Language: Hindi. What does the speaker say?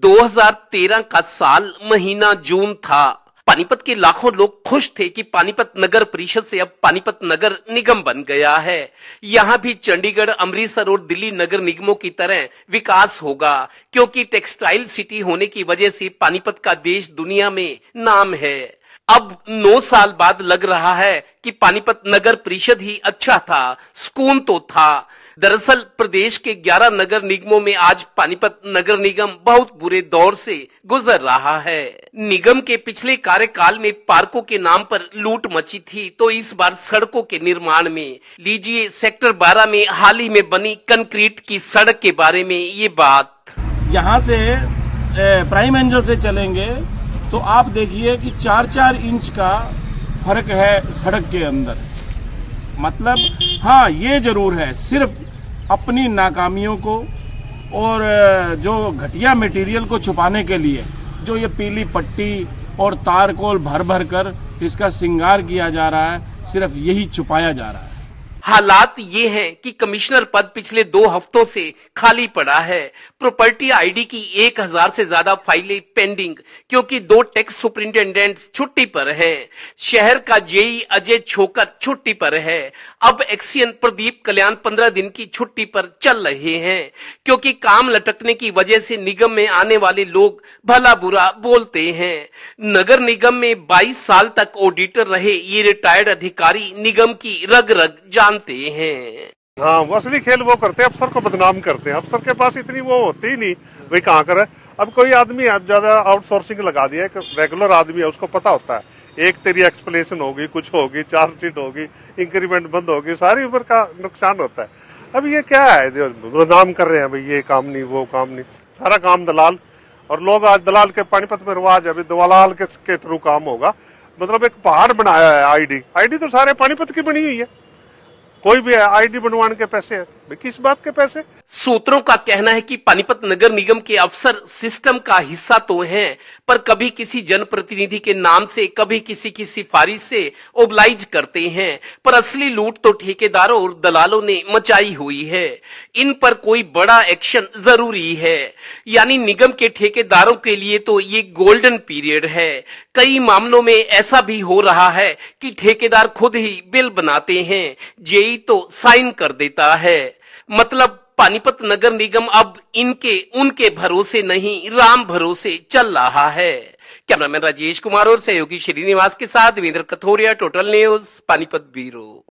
2013 का साल महीना जून था पानीपत के लाखों लोग खुश थे कि पानीपत नगर परिषद से अब पानीपत नगर निगम बन गया है यहाँ भी चंडीगढ़ अमृतसर और दिल्ली नगर निगमों की तरह विकास होगा क्योंकि टेक्सटाइल सिटी होने की वजह से पानीपत का देश दुनिया में नाम है अब नौ साल बाद लग रहा है कि पानीपत नगर परिषद ही अच्छा था सुकून तो था दरअसल प्रदेश के 11 नगर निगमों में आज पानीपत नगर निगम बहुत बुरे दौर से गुजर रहा है निगम के पिछले कार्यकाल में पार्कों के नाम पर लूट मची थी तो इस बार सड़कों के निर्माण में लीजिए सेक्टर 12 में हाल ही में बनी कंक्रीट की सड़क के बारे में ये बात यहाँ से प्राइम एंजल से चलेंगे तो आप देखिए कि चार चार इंच का फर्क है सड़क के अंदर मतलब हाँ ये जरूर है सिर्फ अपनी नाकामियों को और जो घटिया मटेरियल को छुपाने के लिए जो ये पीली पट्टी और तारकोल भर भर कर इसका श्रृंगार किया जा रहा है सिर्फ यही छुपाया जा रहा है हालात ये हैं कि कमिश्नर पद पिछले दो हफ्तों से खाली पड़ा है प्रॉपर्टी आईडी की एक हजार से ज्यादा फाइलें पेंडिंग क्योंकि दो टैक्स सुपरिंटेंडेंट छुट्टी पर हैं शहर का जेई अजय छोकर छुट्टी पर है अब एक्सियन प्रदीप कल्याण पंद्रह दिन की छुट्टी पर चल रहे हैं क्योंकि काम लटकने की वजह से निगम में आने वाले लोग भला बुरा बोलते हैं नगर निगम में बाईस साल तक ऑडिटर रहे ये रिटायर्ड अधिकारी निगम की रग रग जान जानते हैं हाँ वो असली खेल वो करते हैं अफसर को बदनाम करते हैं अफसर के पास इतनी वो होती ही नहीं भाई कहाँ करे अब कोई आदमी अब ज़्यादा आउटसोर्सिंग लगा दिया है रेगुलर आदमी है उसको पता होता है एक तेरी एक्सप्लेनेशन होगी कुछ होगी चार्जशीट होगी इंक्रीमेंट बंद होगी सारी उम्र का नुकसान होता है अब ये क्या है जो बदनाम कर रहे हैं भाई ये काम नहीं वो काम नहीं सारा काम दलाल और लोग आज दलाल के पानीपत में रवाज अभी दलाल के, के थ्रू काम होगा मतलब एक पहाड़ बनाया है आईडी आईडी तो सारे पानीपत की बनी हुई है कोई भी आईडी बनवाने के पैसे किस बात के पैसे सूत्रों का कहना है कि पानीपत नगर निगम के अफसर सिस्टम का हिस्सा तो हैं पर कभी किसी जनप्रतिनिधि के नाम से कभी किसी की सिफारिश से ओबलाइज करते हैं पर असली लूट तो ठेकेदारों और दलालों ने मचाई हुई है इन पर कोई बड़ा एक्शन जरूरी है यानी निगम के ठेकेदारों के लिए तो ये गोल्डन पीरियड है कई मामलों में ऐसा भी हो रहा है की ठेकेदार खुद ही बिल बनाते हैं जेई कोई तो साइन कर देता है मतलब पानीपत नगर निगम अब इनके उनके भरोसे नहीं राम भरोसे चल रहा है कैमरामैन राजेश कुमार और सहयोगी श्रीनिवास के साथ Virendra Kathoria total news Panipat bureau